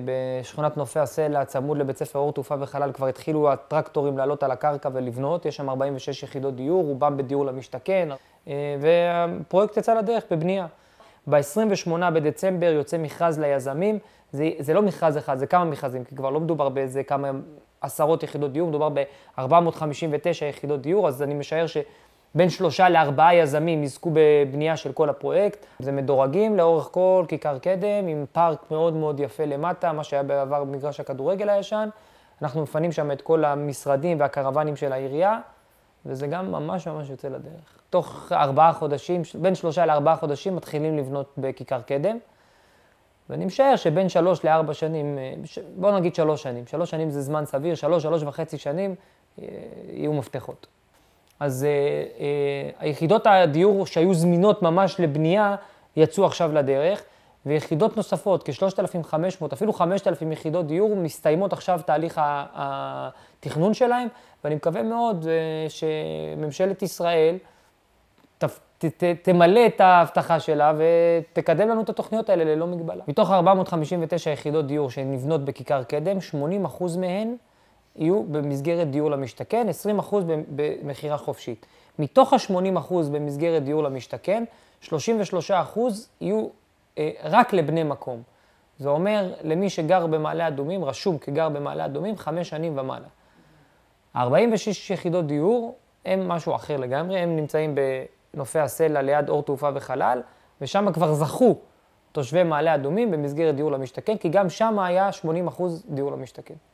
בשכונת נופי הסלע, צמוד לבית ספר אור תעופה וחלל, כבר התחילו הטרקטורים לעלות על הקרקע ולבנות. יש שם 46 יחידות דיור, רובם בדיור למשתכן, אה, והפרויקט יצא לדרך בבנייה. ב-28 בדצמבר יוצא מכרז ליזמים. זה, זה לא מכרז אחד, זה כמה מכרזים, כי כבר לא מדובר באיזה כמה עשרות יחידות דיור, מדובר ב-459 יחידות דיור, אז אני משער ש... בין שלושה לארבעה יזמים יזכו בבנייה של כל הפרויקט. זה מדורגים לאורך כל כיכר קדם, עם פארק מאוד מאוד יפה למטה, מה שהיה בעבר במגרש הכדורגל הישן. אנחנו מפנים שם את כל המשרדים והקרוונים של העירייה, וזה גם ממש ממש יוצא לדרך. תוך ארבעה חודשים, בין שלושה לארבעה חודשים מתחילים לבנות בכיכר קדם. ואני משער שבין שלוש לארבע שנים, בואו נגיד שלוש שנים, שלוש שנים זה זמן סביר, שלוש, שלוש וחצי שנים אה, יהיו מפתחות. אז אה, אה, היחידות הדיור שהיו זמינות ממש לבנייה יצאו עכשיו לדרך, ויחידות נוספות, כ-3,500, אפילו 5,000 יחידות דיור, מסתיימות עכשיו תהליך התכנון שלהם, ואני מקווה מאוד אה, שממשלת ישראל ת, ת, ת, תמלא את ההבטחה שלה ותקדם לנו את התוכניות האלה ללא מגבלה. מתוך 459 יחידות דיור שנבנות בכיכר קדם, 80% מהן יהיו במסגרת דיור למשתכן, 20% במכירה חופשית. מתוך ה-80% במסגרת דיור למשתכן, 33% יהיו אה, רק לבני מקום. זה אומר למי שגר במעלה אדומים, רשום כגר במעלה אדומים, חמש שנים ומעלה. 46 יחידות דיור הם משהו אחר לגמרי, הם נמצאים בנופי הסלע ליד אור תעופה וחלל, ושם כבר זכו תושבי מעלה אדומים במסגרת דיור למשתכן, כי גם שם היה 80% דיור למשתכן.